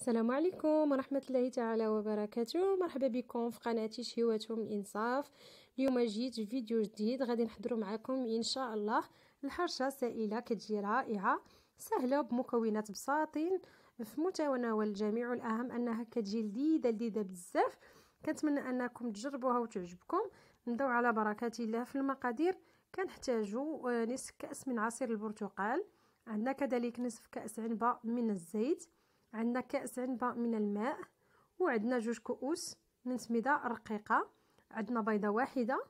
السلام عليكم ورحمة الله تعالى وبركاته مرحبا بكم في قناتي شهواتهم الإنصاف اليوم جيت فيديو جديد غادي نحضروا معكم إن شاء الله الحرشة سائلة كتجي رائعة سهلة بمكونات بساطين في متناول الجميع والأهم أنها كتجي لذيذة لذيذة بزاف كنتمنى أنكم تجربوها وتعجبكم نبداو على بركة الله في المقادير كنحتاجو آه، نصف كأس من عصير البرتقال عندنا كذلك نصف كأس عنبة من الزيت عندنا كأس عنبة من الماء وعندنا جوج كؤوس من سميدة رقيقة عندنا بيضة واحدة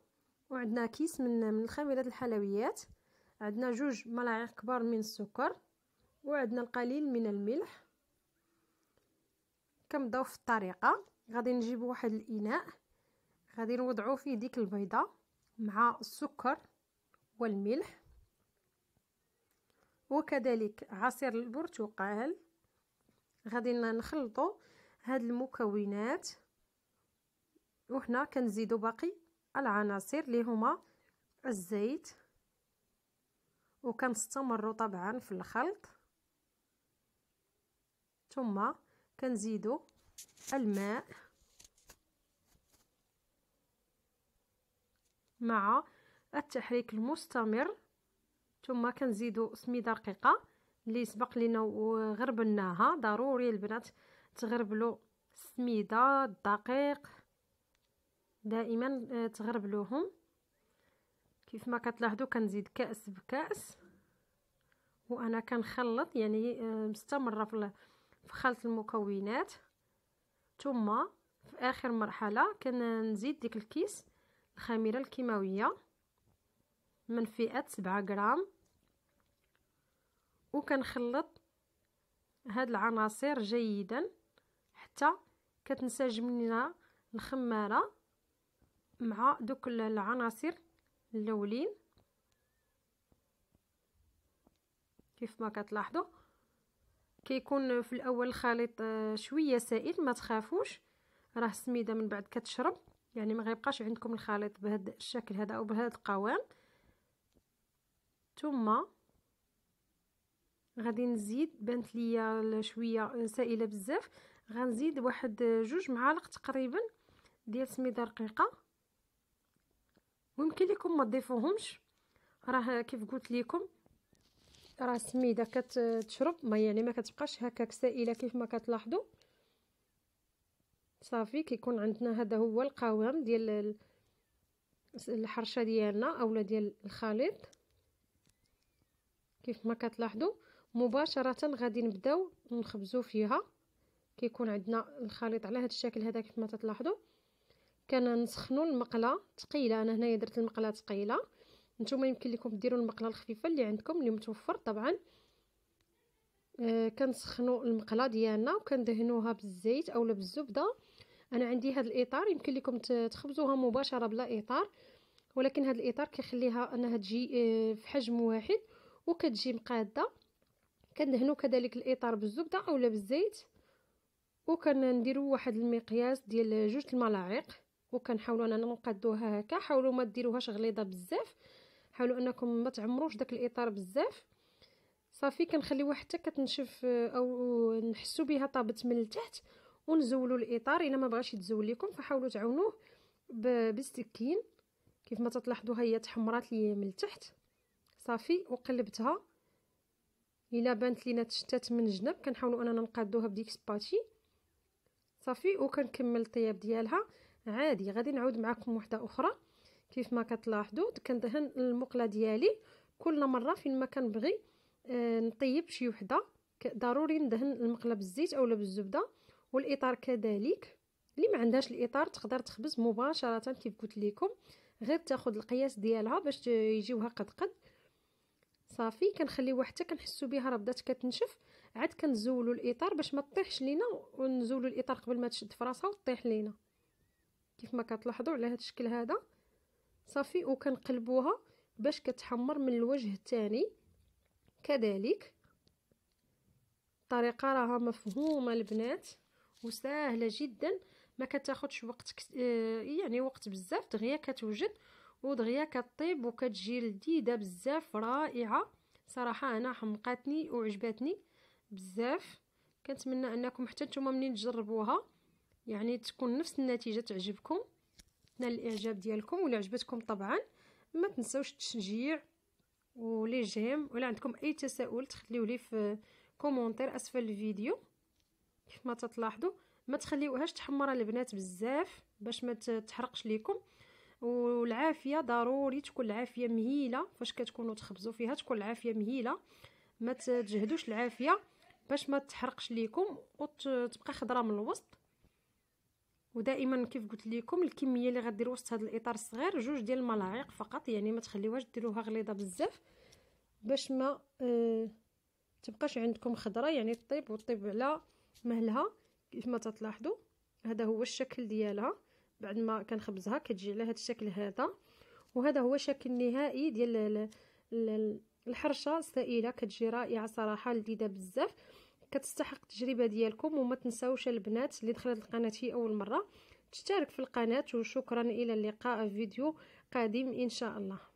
وعندنا كيس من من الخميرات الحلويات عندنا جوج ملاعق كبار من السكر وعندنا القليل من الملح كنبداو في الطريقه غادي نجيب واحد الاناء غادي نوضعو فيه ديك البيضه مع السكر والملح وكذلك عصير البرتقال غادي نخلطوا هاد المكونات وحنا كنزيدوا باقي العناصر اللي هما الزيت وكنستمروا طبعا في الخلط ثم كنزيدوا الماء مع التحريك المستمر ثم كنزيدوا سميده رقيقه اللي سبق لينا وغربلناها ضروري البنات تغربلو السميده الدقيق دائما آه، تغربلوهم كيف ما كتلاحظوا كنزيد كاس بكاس وانا كنخلط يعني آه، مستمره في خلط المكونات ثم في اخر مرحله كنزيد ديك الكيس الخميره الكيماويه من فئه 7 غرام وكنخلط هاد العناصر جيدا حتى كتنسجم لنا الخماره مع دوك العناصر الاولين كيف ما كتلاحظوا كيكون في الاول الخليط آه، شويه سائل ما تخافوش راه السميده من بعد كتشرب يعني ما غيبقاش عندكم الخليط بهذا الشكل هذا او بهذا القوام ثم غادي نزيد بانت ليا شويه سائله بزاف غنزيد واحد جوج معالق تقريبا ديال سميده رقيقه ممكن لكم ما تضيفوهمش راه كيف قلت لكم راه السميده كتشرب ما يعني ما كتبقاش هكاك سائله كيف ما كتلاحظوا صافي كيكون عندنا هذا هو القوام ديال الحرشه ديالنا اولا ديال الخليط كيف ما كتلاحظوا مباشره غادي نبداو نخبزو فيها كيكون عندنا الخليط على هذا الشكل هذا كيف ما تلاحظوا كنسخنوا المقله ثقيله انا هنايا درت المقله ثقيله نتوما يمكن لكم ديروا المقله الخفيفه اللي عندكم اللي متوفر طبعا آه كنسخنوا المقله ديالنا وكندهنوها بالزيت اولا بالزبده انا عندي هذا الاطار يمكن لكم تخبزوها مباشره بلا اطار ولكن هذا الاطار كيخليها انها تجي آه في حجم واحد وكتجي مقاده كندهنوا كذلك الاطار بالزبده اولا بالزيت وكنديروا واحد المقياس ديال جوج الملاعق وكنحاولوا اننا نقادوها هكا حاولوا ما ديروهاش غليظه بزاف حاولوا انكم ما تعمروش داك الاطار بزاف صافي كنخليوها حتى كتنشف او نحسو بها طابت من التحت ونزولوا الاطار الا ما بغاش يتزول لكم فحاولوا تعاونوه بالسكين كيف ما تلاحظوا هي تحمرات لي من التحت صافي وقلبتها الا بانت لينا تشتات من جنب كنحاولوا اننا نقادوها بديك سباتشي صافي وكنكمل الطياب ديالها عادي غادي نعود معكم وحده اخرى كيف ما كتلاحظوا كندهن المقله ديالي كل مره فين ما كنبغي آه نطيب شي وحده ضروري ندهن المقله بالزيت اولا بالزبده والاطار كذلك اللي ما عندهاش الاطار تقدر تخبز مباشره كيف قلت لكم غير تاخذ القياس ديالها باش يجيوها قد قد صافي كنخليوها حتى كنحسو بها راه بدات كتنشف عاد كنزولو الاطار باش ما طيحش لينا ونزولو الاطار قبل ما تشد فراسها وطيح لينا كيف ما كتلاحظوا على هذا الشكل هذا صافي وكنقلبوها باش كتحمر من الوجه الثاني كذلك الطريقه راها مفهومه البنات وسهله جدا ما كتاخذش وقت آه، يعني وقت بزاف دغيا كتوجد ودغيا كطيب وكتجي لذيذه بزاف رائعه صراحه انا حمقاتني وعجباتني بزاف كنتمنى انكم حتى نتوما منين تجربوها يعني تكون نفس النتيجه تعجبكم نال الاعجاب ديالكم ولا عجبتكم طبعا ما تنساوش التشجيع ولي جيم ولا عندكم اي تساؤل تخليو لي في كومونتير اسفل الفيديو كيف ما تتلاحظوا ما تخليوهاش تحمر البنات بزاف باش ما تحرقش ليكم والعافيه ضروري تكون العافيه مهيله فاش كتكونوا تخبزوا فيها تكون العافيه مهيله ما تجهدوش العافيه باش ما تحرقش ليكم وتبقى خضراء من الوسط ودائما كيف قلت لكم الكميه اللي غدير وسط هذا الاطار الصغير جوج ديال الملاعق فقط يعني ما تخليوهاش ديروها غليظه بزاف باش ما اه تبقاش عندكم خضره يعني طيب وتطيب على مهلها كيف ما تلاحظوا هذا هو الشكل ديالها بعد ما كنخبزها كتجي على هذا الشكل هذا وهذا هو شكل نهائي ديال الحرشه السائله كتجي رائعه صراحه لذيذه بزاف كتستحق التجربه ديالكم وما تنساوش البنات اللي دخلت في اول مره تشترك في القناه وشكرا الى اللقاء في فيديو قادم ان شاء الله